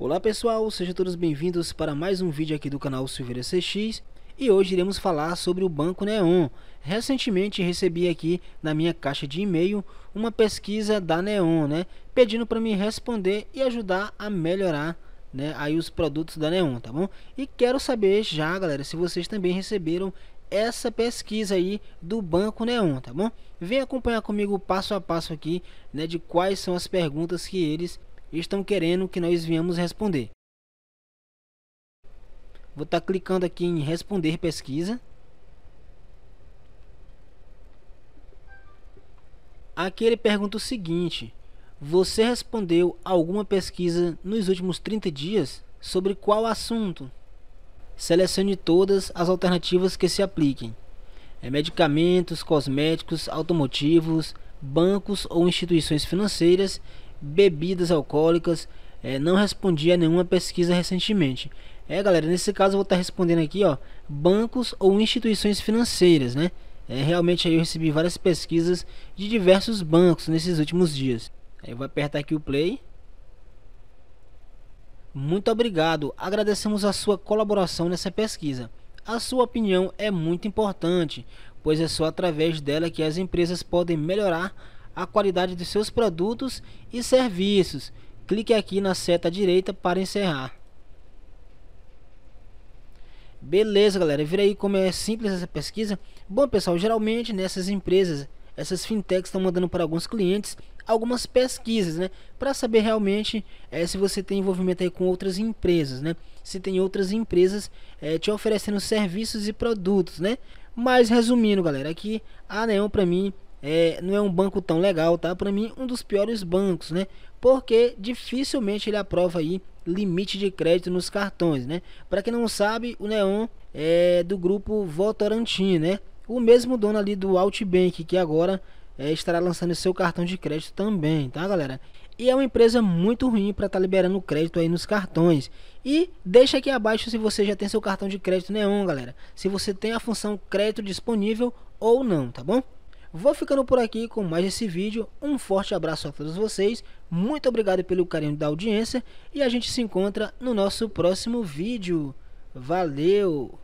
Olá pessoal, sejam todos bem-vindos para mais um vídeo aqui do canal Silveira CX e hoje iremos falar sobre o Banco Neon. Recentemente recebi aqui na minha caixa de e-mail uma pesquisa da Neon, né, pedindo para me responder e ajudar a melhorar né, aí os produtos da Neon, tá bom? E quero saber já, galera, se vocês também receberam essa pesquisa aí do Banco Neon, tá bom? Vem acompanhar comigo passo a passo aqui, né, de quais são as perguntas que eles e estão querendo que nós venhamos responder. Vou estar tá clicando aqui em responder pesquisa. Aqui ele pergunta o seguinte: Você respondeu alguma pesquisa nos últimos 30 dias sobre qual assunto? Selecione todas as alternativas que se apliquem: é medicamentos, cosméticos, automotivos, bancos ou instituições financeiras bebidas alcoólicas, é, não respondi a nenhuma pesquisa recentemente. É, galera, nesse caso eu vou estar tá respondendo aqui, ó, bancos ou instituições financeiras, né? É, realmente aí eu recebi várias pesquisas de diversos bancos nesses últimos dias. Eu vou apertar aqui o play. Muito obrigado, agradecemos a sua colaboração nessa pesquisa. A sua opinião é muito importante, pois é só através dela que as empresas podem melhorar a qualidade de seus produtos e serviços. Clique aqui na seta direita para encerrar. Beleza, galera. Vira aí como é simples essa pesquisa. Bom, pessoal, geralmente nessas empresas, essas fintechs estão mandando para alguns clientes algumas pesquisas, né? Para saber realmente é, se você tem envolvimento aí com outras empresas, né? Se tem outras empresas é, te oferecendo serviços e produtos, né? Mas resumindo, galera, aqui a Neon para mim é, não é um banco tão legal, tá? Para mim, um dos piores bancos, né? Porque dificilmente ele aprova aí limite de crédito nos cartões, né? Para quem não sabe, o Neon é do grupo Votorantim, né? O mesmo dono ali do Outbank, que agora é, estará lançando seu cartão de crédito também, tá, galera? E é uma empresa muito ruim para estar tá liberando crédito aí nos cartões. E deixa aqui abaixo se você já tem seu cartão de crédito Neon, galera. Se você tem a função crédito disponível ou não, tá bom? Vou ficando por aqui com mais esse vídeo. Um forte abraço a todos vocês. Muito obrigado pelo carinho da audiência. E a gente se encontra no nosso próximo vídeo. Valeu!